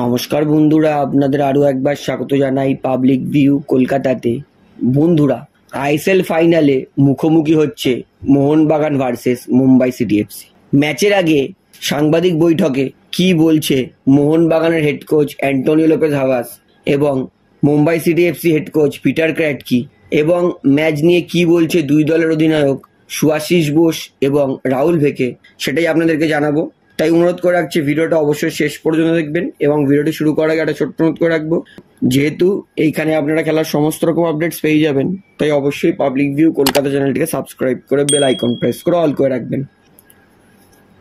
নমস্কার বন্ধুরা আপনাদের আরও একবার স্বাগত জানাই পাবলিক ভিউ কলকাতাতে বন্ধুরা আইএসএল ফাইনালে মুখোমুখি হচ্ছে Mohun Bagan versus Mumbai city FC ম্যাচের আগে সাংবাদিক বৈঠকে কি বলছে মোহনবাগানের হেড কোচ অ্যান্টনিও লোপেজ হাওয়াস এবং Mumbai city FC head coach Peter Kratky এবং ম্যাচ নিয়ে কি বলছে দুই দলের অধিনায়ক সুয়াশিস বোস এবং রাহুল ভেকে সেটাই আপনাদেরকে জানাবো তাই অনুরোধ করে রাখছি ভিডিওটা অবশ্যই শেষ পর্যন্ত দেখবেন এবং ভিডিওটি শুরু করার আগে একটা ছোট্ট অনুরোধ করে রাখবো যেহেতু এইখানে আপনারা খেলার সমস্ত রকম আপডেটস পেয়ে যাবেন তাই অবশ্যই পাবলিক ভিউ কলকাতা চ্যানেলটিকে সাবস্ক্রাইব করে বেল আইকন প্রেস করে অল করে রাখবেন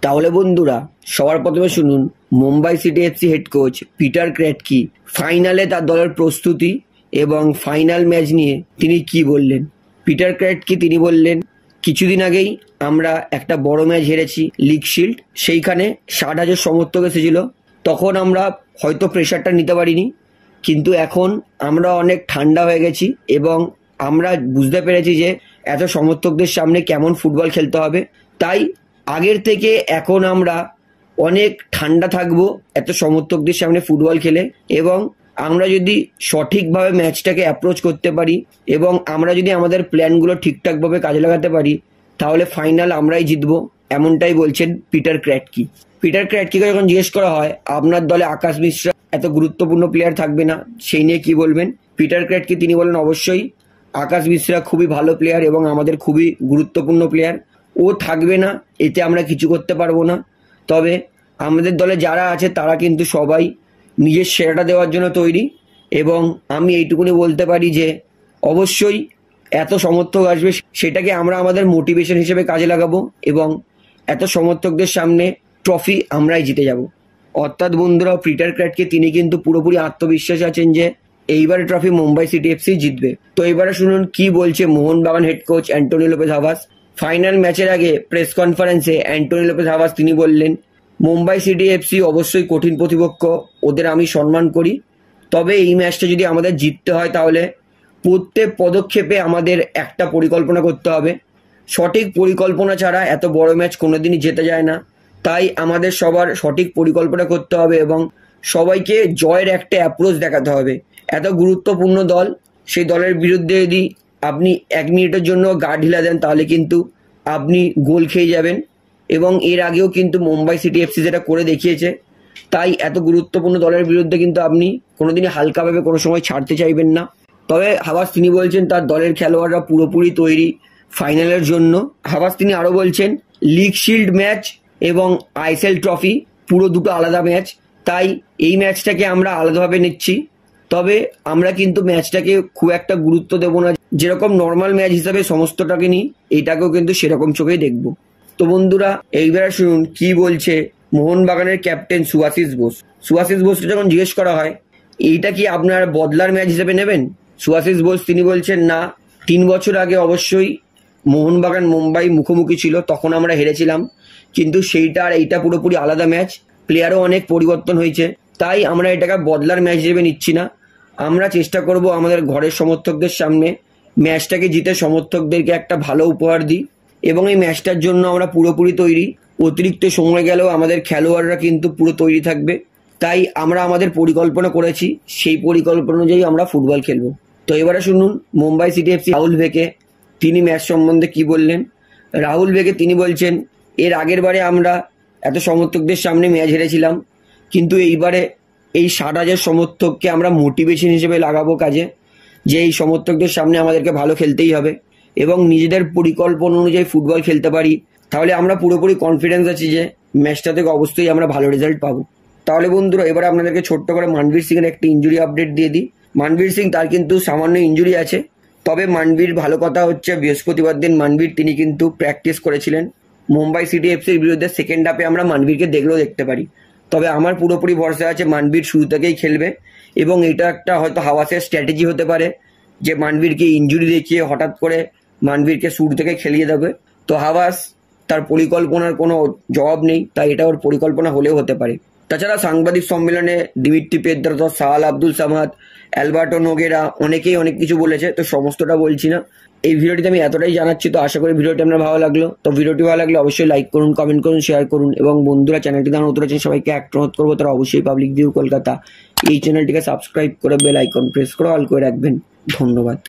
তাহলে বন্ধুরা সবার প্রথমে শুনুন Mumbai city FC head coach Peter Kratky ফাইনালে তার দলের প্রস্তুতি এবং ফাইনাল ম্যাচ নিয়ে তিনি কি বললেন পিটার ক্র্যাটকি তিনি বললেন কিছুদিন আগেই আমরা একটা বড় ম্যাচ হেরেছি লিগ শিল্ড সেইখানে ষাট হাজার সমর্থক এসেছিল তখন আমরা হয়তো প্রেশারটা নিতে পারিনি কিন্তু এখন আমরা অনেক ঠান্ডা হয়ে গেছি এবং আমরা বুঝতে পেরেছি যে এত সমর্থকদের সামনে কেমন ফুটবল খেলতে হবে তাই আগের থেকে এখন আমরা অনেক ঠান্ডা থাকবো এত সমর্থকদের সামনে ফুটবল খেলে এবং আমরা যদি সঠিকভাবে ম্যাচটাকে অ্যাপ্রোচ করতে পারি এবং আমরা যদি আমাদের প্ল্যানগুলো ঠিকঠাকভাবে কাজে লাগাতে পারি তাহলে ফাইনাল আমরাই জিতবো এমনটাই বলছেন পিটার ক্র্যাটকি পিটার ক্র্যাটকিকে যখন জিজ্ঞেস করা হয় আপনার দলে আকাশ মিশ্রা এত গুরুত্বপূর্ণ প্লেয়ার থাকবে না সেই নিয়ে কি বলবেন পিটার ক্র্যাটকি তিনি বলেন অবশ্যই আকাশ মিশ্রা খুবই ভালো প্লেয়ার এবং আমাদের খুবই গুরুত্বপূর্ণ প্লেয়ার ও থাকবে না এতে আমরা কিছু করতে পারবো না তবে আমাদের দলে যারা আছে তারা কিন্তু সবাই নিজের সেরাটা দেওয়ার জন্য তৈরি এবং আমি এইটুকুনি বলতে পারি যে অবশ্যই এত সমর্থক আসবে সেটাকে আমরা আমাদের মোটিভেশন হিসেবে কাজে লাগাবো এবং এত সমর্থকদের সামনে ট্রফি আমরাই জিতে যাব অর্থাৎ বন্ধুরা পিটার ক্র্যাটকে তিনি কিন্তু পুরোপুরি আত্মবিশ্বাস আছেন যে এইবারে ট্রফি মুম্বাই সিটি এফসি জিতবে তো এবারে শুনুন কি বলছে Mohun Bagan head coach Antony Lopez হাভাস final ম্যাচের আগে প্রেস কনফারেন্সে অ্যান্টনি লোপেজ হাভাস তিনি বললেন মুম্বাই সিটি এফসি অবশ্যই কঠিন প্রতিপক্ষ ওদের আমি সম্মান করি তবে এই ম্যাচটা যদি আমাদের জিততে হয় তাহলে প্রত্যেক পদক্ষেপে আমাদের একটা পরিকল্পনা করতে হবে সঠিক পরিকল্পনা ছাড়া এত বড় ম্যাচ কোনোদিনই জেতে যায় না তাই আমাদের সবার সঠিক পরিকল্পনা করতে হবে এবং সবাইকে জয়ের একটা অ্যাপ্রোচ দেখাতে হবে এত গুরুত্বপূর্ণ দল সেই দলের বিরুদ্ধে যদি আপনি এক মিনিটের জন্য গা ঢিলা দেন তাহলে কিন্তু আপনি গোল খেয়ে যাবেন এবং এর আগেও কিন্তু মুম্বাই সিটি এফসি যেটা করে দেখিয়েছে তাই এত গুরুত্বপূর্ণ দলের বিরুদ্ধে কিন্তু আপনি কোনোদিনই হালকাভাবে কোনো সময় ছাড়তে চাইবেন না তবে হাবাস তিনি বলছেন তার দলের খেলোয়াড়রা পুরোপুরি তৈরি ফাইনালের জন্য হাবাস তিনি আরও বলছেন লিগ শিল্ড ম্যাচ এবং আইসেল ট্রফি পুরো দুটো আলাদা ম্যাচ তাই এই ম্যাচটাকে আমরা আলাদাভাবে নিচ্ছি তবে আমরা কিন্তু ম্যাচটাকে খুব একটা গুরুত্ব দেব না যেরকম নর্মাল ম্যাচ হিসাবে সমস্তটাকে নিই এটাকেও কিন্তু সেরকম চোখেই দেখবো তো বন্ধুরা এইবার শুনুন কি বলছে মোহনবাগানের ক্যাপ্টেন সুভাশিস বোস সুভাশিস বোসকে যখন জিজ্ঞেস করা হয় এইটা কি আপনার বদলার ম্যাচ হিসেবে নেবেন সুভাশিস বোস তিনি বলছেন না তিন বছর আগে অবশ্যই মোহনবাগান মুম্বাই মুখোমুখি ছিল তখন আমরা হেরেছিলাম কিন্তু সেইটা আর এইটা পুরোপুরি আলাদা ম্যাচ প্লেয়ারও অনেক পরিবর্তন হয়েছে তাই আমরা এটাকে বদলার ম্যাচ হিসেবে নিচ্ছি না আমরা চেষ্টা করব আমাদের ঘরের সমর্থকদের সামনে ম্যাচটাকে জিতে সমর্থকদেরকে একটা ভালো উপহার দিই এবং এই ম্যাচটার জন্য আমরা পুরোপুরি তৈরি অতিরিক্ত সময় গেলেও আমাদের খেলোয়াড়রা কিন্তু পুরো তৈরি থাকবে তাই আমরা আমাদের পরিকল্পনা করেছি সেই পরিকল্পনা অনুযায়ী আমরা ফুটবল খেলব তো এবারে শুনুন মুম্বাই সিটি এফসি রাহুল ভেকে তিনি ম্যাচ সম্বন্ধে কি বললেন রাহুল ভেকে তিনি বলছেন এর আগের বারে আমরা এত সমর্থকদের সামনে ম্যাচ হেরেছিলাম কিন্তু এইবারে এই ষাট হাজার সমর্থককে আমরা মোটিভেশন হিসেবে লাগাবো কাজে যে এই সমর্থকদের সামনে আমাদেরকে ভালো খেলতেই হবে এবং নিজেদের পরিকল্পনা অনুযায়ী ফুটবল খেলতে পারি তাহলে আমরা পুরোপুরি কনফিডেন্স আছি যে ম্যাচটা থেকে অবশ্যই আমরা ভালো রেজাল্ট পাবো তাহলে বন্ধুরা এবার আপনাদেরকে ছোট্ট করে মানবীর সিংয়ের একটা ইঞ্জুরি আপডেট দিয়ে দিই মানবীর সিং তার কিন্তু সামান্য ইঞ্জুরি আছে তবে মানবীর ভালো কথা হচ্ছে বৃহস্পতিবার দিন মানবীর তিনি কিন্তু প্র্যাকটিস করেছিলেন মুম্বাই সিটি এফসির বিরুদ্ধে সেকেন্ড হাফে আমরা মানবীরকে দেখলেও দেখতে পারি তবে আমার পুরোপুরি ভরসা আছে মানবীর শুরু থেকেই খেলবে এবং এটা একটা হয়তো হাওয়াসের স্ট্র্যাটেজি হতে পারে যে মানবীরকে ইঞ্জুরি দেখিয়ে হঠাৎ করে মানবীরকে সুর থেকে খেলিয়ে দেবে তো হাওয়াস তার পরিকল্পনার কোনো জবাব নেই তাই এটা ওর পরিকল্পনা হলেও হতে পারে তাছাড়া সাংবাদিক সম্মেলনে দিমিত্রি পেদ্রাত সাল আব্দুল সামাদ অ্যালবার্টো নোগেরা অনেকেই অনেক কিছু বলেছে তো সমস্তটা বলছি না এই ভিডিওটিতে আমি এতটাই জানাচ্ছি তো আশা করি ভিডিওটি আপনার ভালো লাগলো তো ভিডিওটি ভালো লাগলে অবশ্যই লাইক করুন কমেন্ট করুন শেয়ার করুন এবং বন্ধুরা চ্যানেলটি দাঁড়ানো উত্তর সবাইকে এক করবো তারা অবশ্যই পাবলিক ভিউ কলকাতা এই চ্যানেলটিকে সাবস্ক্রাইব করে বেল আইকন প্রেস করে অল করে রাখবেন ধন্যবাদ